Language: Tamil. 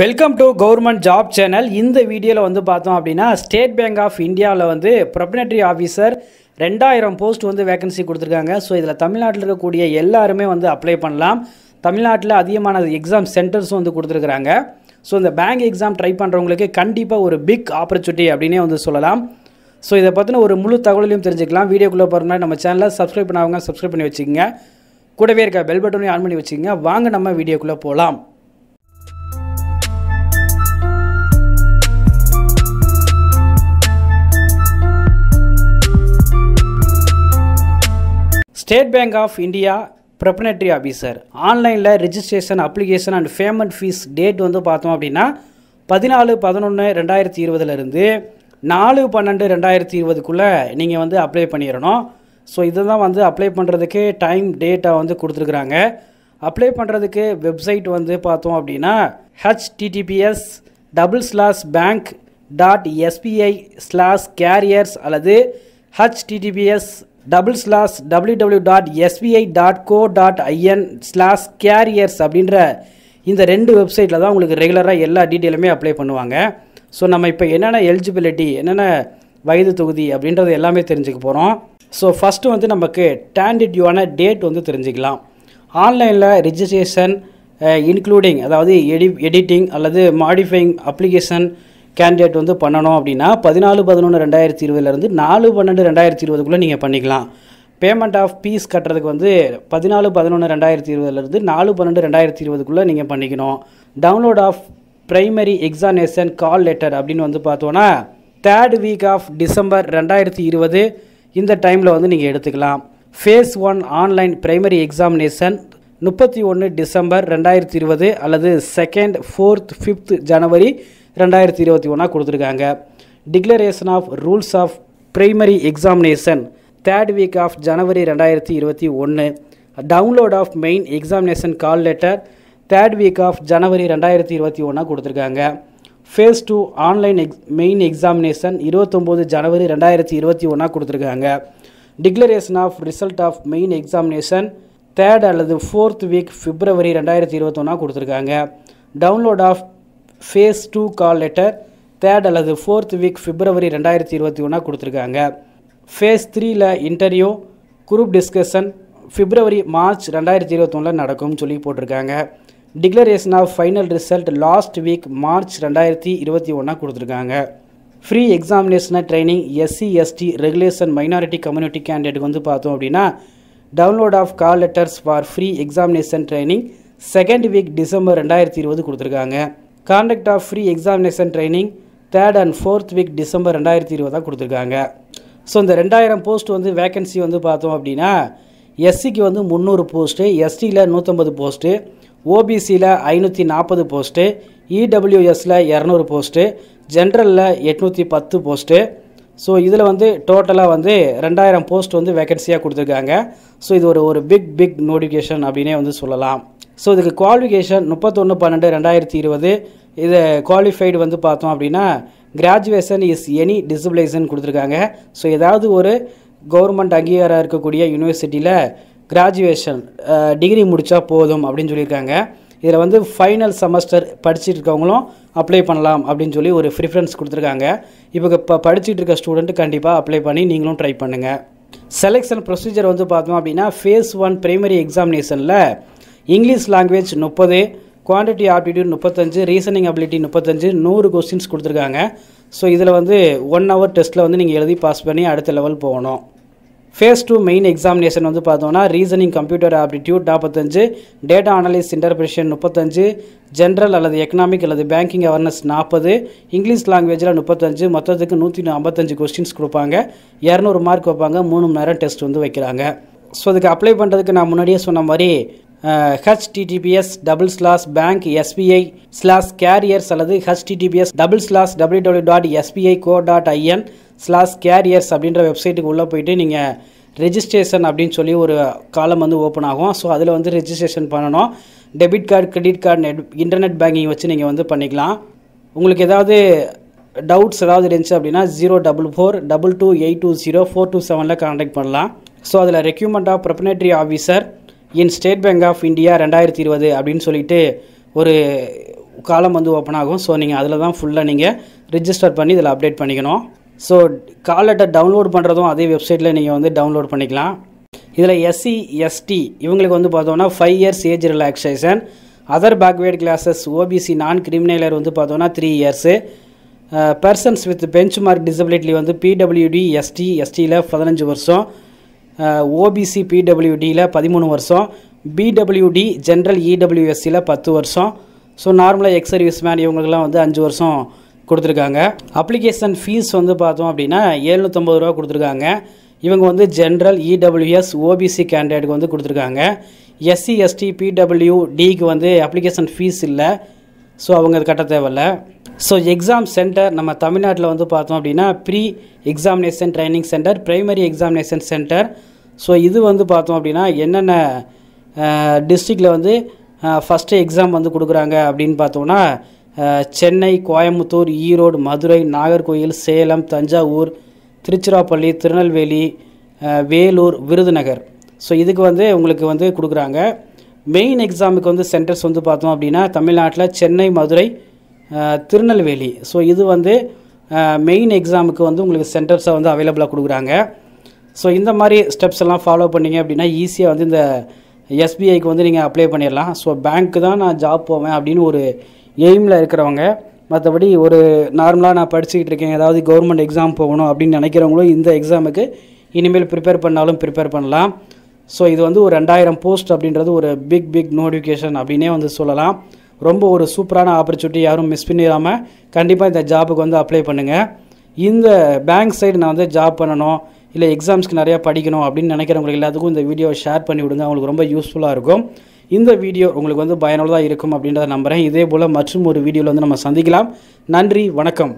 welcome to government job channel இந்த வீடியோவில் வந்து பார்த்தோம் அப்படின்னா ஸ்டேட் பேங்க் ஆஃப் இந்தியாவில் வந்து ப்ரொப்னட்டரி ஆஃபீஸர் ரெண்டாயிரம் போஸ்ட் வந்து வேகன்சி கொடுத்துருக்காங்க ஸோ இதில் தமிழ்நாட்டில் இருக்கக்கூடிய எல்லாருமே வந்து அப்ளை பண்ணலாம் தமிழ்நாட்டில் அதிகமான எக்ஸாம் சென்டர்ஸும் வந்து கொடுத்துருக்குறாங்க ஸோ இந்த பேங்க் எக்ஸாம் ட்ரை பண்ணுறவங்களுக்கு கண்டிப்பாக ஒரு பிக் ஆப்பர்ச்சுனிட்டி அப்படின்னே வந்து சொல்லலாம் ஸோ இதை பற்றின ஒரு முழு தகவலையும் தெரிஞ்சுக்கலாம் வீடியோக்குள்ளே போகிற மாதிரி நம்ம சேனலில் சப்ஸ்கிரைப் பண்ணாங்க சப்ஸ்கிரைப் பண்ணி வச்சுக்கோங்க கூடவே இருக்க பெல் பட்டனையும் ஆன் பண்ணி வச்சுக்கோங்க வாங்க நம்ம வீடியோக்குள்ளே போகலாம் State Bank of India probationary officer ஆன்லைனில் registration application and payment fees date வந்து பார்த்தோம் அப்படின்னா பதினாலு பதினொன்று ரெண்டாயிரத்தி இருபதுலேருந்து நாலு பன்னெண்டு ரெண்டாயிரத்தி இருபதுக்குள்ளே நீங்கள் வந்து அப்ளை பண்ணிடணும் ஸோ இதுதான் வந்து அப்ளை பண்ணுறதுக்கு டைம் டேட்டா வந்து கொடுத்துருக்குறாங்க அப்ளை பண்ணுறதுக்கு வெப்சைட் வந்து பார்த்தோம் அப்படின்னா HTTPS double slash bank dot SBI slash careers அல்லது HTTPS double slash W W dot SBI dot co dot IN slash careers அப்படின்ற இந்த ரெண்டு வெப்சைட்டில் தான் உங்களுக்கு ரெகுலராக எல்லா டீட்டெயிலுமே அப்ளை பண்ணுவாங்க ஸோ நம்ம இப்போ என்னென்ன எலிஜிபிலிட்டி என்னென்ன வயது தொகுதி அப்படின்றது எல்லாமே தெரிஞ்சுக்க போகிறோம் ஸோ ஃபஸ்ட்டு வந்து நமக்கு டேண்டிட்யூவான டேட் வந்து தெரிஞ்சுக்கலாம் ஆன்லைனில் ரிஜிஸ்ட்ரேஷன் இன்க்ளூடிங் அதாவது எடி எடிட்டிங் அல்லது மாடிஃபைங் அப்ளிகேஷன் கேண்டிடேட் வந்து பண்ணணும் அப்படின்னா பதினாலு பதினொன்று ரெண்டாயிரத்தி இருபதுலேருந்து நாலு பன்னெண்டு ரெண்டாயிரத்தி இருபதுக்குள்ளே நீங்கள் பண்ணிக்கலாம் பேமெண்ட் ஆஃப் பீஸ் கட்டுறதுக்கு வந்து பதினாலு பதினொன்று ரெண்டாயிரத்தி இருபதுலேருந்து நாலு பன்னெண்டு ரெண்டாயிரத்தி இருபதுக்குள்ளே நீங்கள் பண்ணிக்கணும் download of primary examination call letter அப்படின்னு வந்து பார்த்தோன்னா தேர்ட் வீக் ஆஃப் டிசம்பர் ரெண்டாயிரத்தி இருபது இந்த டைமில் வந்து நீங்கள் எடுத்துக்கலாம் phase one online primary examination முப்பத்தி ஒன்று டிசம்பர் ரெண்டாயிரத்தி இருபது அல்லது செகண்ட் ஃபோர்த் ஃபிஃப்த் ஜனவரி ரெண்டாயிரத்தி இருபத்தி ஒன்றா கொடுத்துருக்காங்க declaration of rules of primary examination third week of January ரெண்டாயிரத்தி இருபத்தி ஒன்று download of main examination call letter third week of January ரெண்டாயிரத்தி இருபத்தி ஒன்றா கொடுத்துருக்காங்க phase two online ex main examination இருபத்தொம்போது ஜனவரி ரெண்டாயிரத்தி இருபத்தி ஒன்றா கொடுத்துருக்காங்க declaration of result of main examination third அல்லது ஃபோர்த் வீக் ஃபிப்ரவரி ரெண்டாயிரத்தி இருபத்தொன்னா கொடுத்துருக்காங்க download of phase two call letter third அல்லது ஃபோர்த் வீக் பிப்ரவரி ரெண்டாயிரத்தி இருபத்தி ஒன்றாக கொடுத்துருக்காங்க ஃபேஸ் த்ரீயில் interview group discussion February March ரெண்டாயிரத்தி இருபத்தொன்னில் நடக்கும்னு சொல்லி போட்டிருக்காங்க declaration of final result last week March ரெண்டாயிரத்தி இருபத்தி ஒன்றா கொடுத்துருக்காங்க ஃப்ரீ எக்ஸாமினேஷனை training SC ST regulation minority community candidate வந்து பார்த்தோம் அப்படின்னா download of call letters for pre examination training second week December ரெண்டாயிரத்தி இருபது கொடுத்துருக்காங்க conduct of pre examination training third and fourth week December ரெண்டாயிரத்தி இருபதாக கொடுத்துருக்காங்க ஸோ இந்த ரெண்டாயிரம் போஸ்ட் வந்து வேக்கன்சி வந்து பார்த்தோம் அப்படின்னா எஸ்சிக்கு வந்து முந்நூறு போஸ்ட்டு எஸ்டியில் நூற்றம்பது போஸ்ட்டு ஓபிசியில் ஐநூற்றி நாற்பது போஸ்ட்டு இடபிள்யூஎஸில் e இரநூறு போஸ்ட்டு ஜென்ரலில் எட்நூற்றி பத்து போஸ்ட்டு ஸோ இதில் வந்து டோட்டலாக வந்து ரெண்டாயிரம் போஸ்ட் வந்து வேக்கன்சியாக கொடுத்துருக்காங்க ஸோ இது ஒரு ஒரு பிக் பிக் நோட்டிஃபிகேஷன் அப்படின்னே வந்து சொல்லலாம் ஸோ இதுக்கு குவாலிஃபிகேஷன் முப்பத்தொன்று பன்னெண்டு ரெண்டாயிரத்தி இருபது இதை குவாலிஃபைடு வந்து பார்த்தோம் அப்படின்னா கிராஜுவேஷன் இஸ் எனி டிசிப்ளைசன் கொடுத்துருக்காங்க ஸோ ஏதாவது ஒரு கவர்மெண்ட் அங்கீகாரம் இருக்கக்கூடிய யூனிவர்சிட்டியில் கிராஜுவேஷன் டிகிரி முடித்தா போதும் அப்படின்னு சொல்லியிருக்காங்க இதில் வந்து ஃபைனல் செமஸ்டர் படிச்சுட்டு இருக்கவங்களும் அப்ளை பண்ணலாம் அப்படின்னு சொல்லி ஒரு ப்ரிஃபரன்ஸ் கொடுத்துருக்காங்க இப்போ இப்போ படிச்சுட்டு இருக்க ஸ்டூடெண்ட்டு கண்டிப்பாக அப்ளை பண்ணி நீங்களும் ட்ரை பண்ணுங்கள் செலெக்ஷன் ப்ரொசீஜர் வந்து பார்த்தோம் அப்படின்னா ஃபேஸ் ஒன் ப்ரைமரி எக்ஸாமினேஷனில் இங்கிலீஷ் லாங்குவேஜ் முப்பது குவான்டிட்டி ஆப்டிடியூட் முப்பத்தஞ்சு ரீசனிங் அபிலிட்டி முப்பத்தஞ்சு நூறு கொஸ்டின்ஸ் கொடுத்துருக்காங்க ஸோ இதில் வந்து ஒன் ஹவர் டெஸ்ட்டில் வந்து நீங்கள் எழுதி பாஸ் பண்ணி அடுத்த லெவல் போகணும் ஃபேஸ் டூ மெயின் எக்ஸாமினேஷன் வந்து பார்த்தோம்னா ரீசனிங் கம்ப்யூட்டர் ஆப்டிடியூட் நாற்பத்தஞ்சு டேட்டா அனலிஸ் இன்டர்பிரேஷன் முப்பத்தஞ்சு ஜென்ரல் அல்லது எக்கனாமிக் அல்லது பேங்கிங் அவேர்னஸ் நாற்பது இங்கிலீஷ் லாங்குவேஜில் முப்பத்தஞ்சு மொத்தத்துக்கு நூற்றி ஐம்பத்தஞ்சு கொஸ்டின்ஸ் கொடுப்பாங்க இரநூறு மார்க் வைப்பாங்க மூணு மணி நேரம் டெஸ்ட் வந்து வைக்கிறாங்க ஸோ அதுக்கு அப்ளை பண்ணுறதுக்கு நான் முன்னாடியே சொன்ன மாதிரி HTTPS double slash bank SBI slash careers அல்லது HTTPS double slash W W dot SBI co dot IN slash careers அப்படின்ற வெப்சைட்டுக்கு உள்ளே போயிட்டு நீங்கள் ரெஜிஸ்ட்ரேஷன் அப்படின்னு சொல்லி ஒரு காலம் வந்து ஓப்பன் ஆகும் ஸோ அதில் வந்து ரெஜிஸ்ட்ரேஷன் பண்ணணும் debit card credit card net internet banking வச்சு நீங்கள் வந்து பண்ணிக்கலாம் உங்களுக்கு ஏதாவது டவுட்ஸ் ஏதாவது இருந்துச்சு அப்படின்னா zero double four double two eight two zero four two செவனில் கான்டாக்ட் பண்ணலாம் ஸோ அதில் recruitment of probationary officer in State Bank of India ரெண்டாயிரத்தி இருபது அப்படின்னு சொல்லிட்டு ஒரு காலம் வந்து ஓப்பன் ஆகும் ஸோ நீங்கள் அதில் தான் ஃபுல்லாக நீங்கள் ரிஜிஸ்டர் பண்ணி இதில் அப்டேட் பண்ணிக்கணும் ஸோ கால் லெட்டர் டவுன்லோட் பண்ணுறதும் அதே வெப்சைட்டில் நீங்கள் வந்து டவுன்லோட் பண்ணிக்கலாம் இதில் எஸ்சி எஸ்டி இவங்களுக்கு வந்து பார்த்தோம்னா five years age relaxation other backward classes OBC non creamy layer வந்து பார்த்தோன்னா three years persons with benchmark disability வந்து பிடபிள்யூடி எஸ்டி எஸ்டியில் பதினஞ்சு வருஷம் ஓபிசி பிடபிள்யூடியில் பதிமூணு வருஷம் பிடபிள்யூடி ஜென்ரல் இடபிள்யூஎஸ்சியில் பத்து வருஷம் ஸோ நார்மலாக எக்ஸ் சர்வீஸ் மேன் இவங்களுக்குலாம் வந்து அஞ்சு வருஷம் கொடுத்துருக்காங்க அப்ளிகேஷன் ஃபீஸ் வந்து பார்த்தோம் அப்படின்னா ஏழ்நூற்றம்பது ரூபா கொடுத்துருக்காங்க இவங்க வந்து ஜென்ரல் இடபிள்யூஎஸ் ஓபிசி கேண்டிடேட்டுக்கு வந்து கொடுத்துருக்காங்க எஸ்சி எஸ்டி பிடபிள்யூ டிக்கு வந்து அப்ளிகேஷன் ஃபீஸ் இல்லை ஸோ அவங்க அது கட்ட தேவையில்ல ஸோ எக்ஸாம் சென்டர் நம்ம தமிழ்நாட்டில் வந்து பார்த்தோம் அப்படின்னா pre examination training centre primary examination centre so இது வந்து பார்த்தோம் அப்படின்னா என்னென்ன டிஸ்ட்ரிக்டில் வந்து ஃபஸ்ட்டு எக்ஸாம் வந்து கொடுக்குறாங்க அப்படின்னு பார்த்தோம்னா சென்னை கோயம்புத்தூர் ஈரோடு மதுரை நாகர்கோயில் சேலம் தஞ்சாவூர் திருச்சிராப்பள்ளி திருநெல்வேலி வேலூர் விருதுநகர் ஸோ இதுக்கு வந்து உங்களுக்கு வந்து கொடுக்குறாங்க மெயின் எக்ஸாமுக்கு வந்து சென்டர்ஸ் வந்து பார்த்தோம் அப்படின்னா தமிழ்நாட்டில் சென்னை மதுரை திருநெல்வேலி ஸோ இது வந்து மெயின் எக்ஸாமுக்கு வந்து உங்களுக்கு சென்டர்ஸை வந்து அவைலபிளாக கொடுக்குறாங்க ஸோ இந்த மாதிரி ஸ்டெப்ஸ் எல்லாம் ஃபாலோ பண்ணிங்க அப்படின்னா ஈஸியாக வந்து இந்த எஸ்பிஐக்கு வந்து நீங்கள் அப்ளை பண்ணிடலாம் ஸோ பேங்க்கு தான் நான் ஜாப் போவேன் அப்படின்னு ஒரு எய்மில் இருக்கிறவங்க மற்றபடி ஒரு நார்மலாக நான் படிச்சுக்கிட்டு இருக்கேன் ஏதாவது கவர்மெண்ட் எக்ஸாம் போகணும் அப்படின்னு நினைக்கிறவங்களும் இந்த எக்ஸாமுக்கு இனிமேல் ப்ரிப்பேர் பண்ணாலும் ப்ரிப்பேர் பண்ணலாம் ஸோ இது வந்து ஒரு ரெண்டாயிரம் போஸ்ட் அப்படின்றது ஒரு பிக் பிக் நோட்டிஃபிகேஷன் அப்படின்னே வந்து சொல்லலாம் ரொம்ப ஒரு சூப்பரான ஆப்பர்ச்சுனிட்டி யாரும் மிஸ் பண்ணிடாமல் கண்டிப்பாக இந்த ஜாபுக்கு வந்து அப்ளை பண்ணுங்கள் இந்த பேங்க் சைடு நான் வந்து ஜாப் பண்ணணும் இல்லை எக்ஸாம்ஸ்க்கு நிறையா படிக்கணும் அப்படின்னு நினைக்கிறவங்களுக்கு எல்லாத்துக்கும் இந்த வீடியோவை ஷேர் பண்ணி விடுங்க அவங்களுக்கு ரொம்ப யூஸ்ஃபுல்லாக இருக்கும் இந்த வீடியோ உங்களுக்கு வந்து பயனுள்ளதாக இருக்கும் அப்படின்றத நம்புகிறேன் இதே போல் மற்றும் ஒரு வீடியோவில் வந்து நம்ம சந்திக்கலாம் நன்றி வணக்கம்